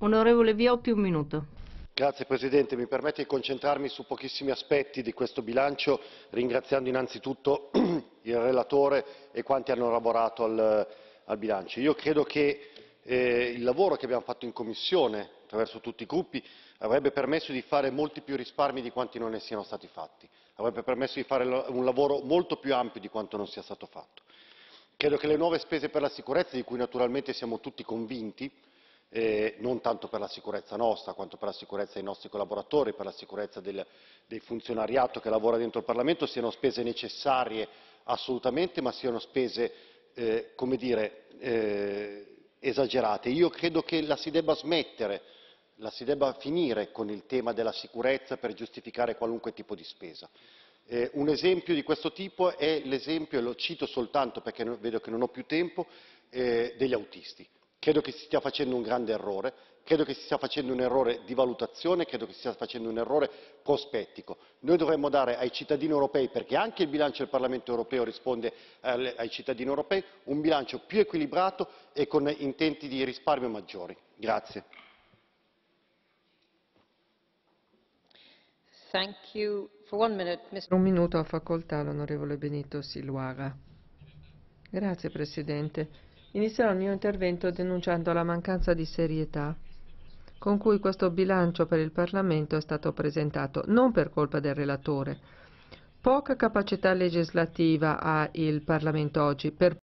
Onorevole Viotti, un minuto. Grazie Presidente, mi permette di concentrarmi su pochissimi aspetti di questo bilancio, ringraziando innanzitutto il relatore e quanti hanno lavorato al, al bilancio. Io credo che eh, il lavoro che abbiamo fatto in Commissione, attraverso tutti i gruppi, avrebbe permesso di fare molti più risparmi di quanti non ne siano stati fatti, avrebbe permesso di fare un lavoro molto più ampio di quanto non sia stato fatto. Credo che le nuove spese per la sicurezza, di cui naturalmente siamo tutti convinti, eh, non tanto per la sicurezza nostra quanto per la sicurezza dei nostri collaboratori, per la sicurezza del, del funzionariato che lavora dentro il Parlamento, siano spese necessarie assolutamente, ma siano spese, eh, come dire, eh, esagerate. Io credo che la si debba smettere, la si debba finire con il tema della sicurezza per giustificare qualunque tipo di spesa. Eh, un esempio di questo tipo è l'esempio, e lo cito soltanto perché vedo che non ho più tempo, eh, degli autisti. Credo che si stia facendo un grande errore, credo che si stia facendo un errore di valutazione, credo che si stia facendo un errore prospettico. Noi dovremmo dare ai cittadini europei, perché anche il bilancio del Parlamento europeo risponde eh, ai cittadini europei, un bilancio più equilibrato e con intenti di risparmio maggiori. Grazie. Minute, un minuto a facoltà l'onorevole Benito Siluaga. Grazie Presidente. Inizierò il mio intervento denunciando la mancanza di serietà con cui questo bilancio per il Parlamento è stato presentato, non per colpa del relatore. Poca capacità legislativa ha il Parlamento oggi per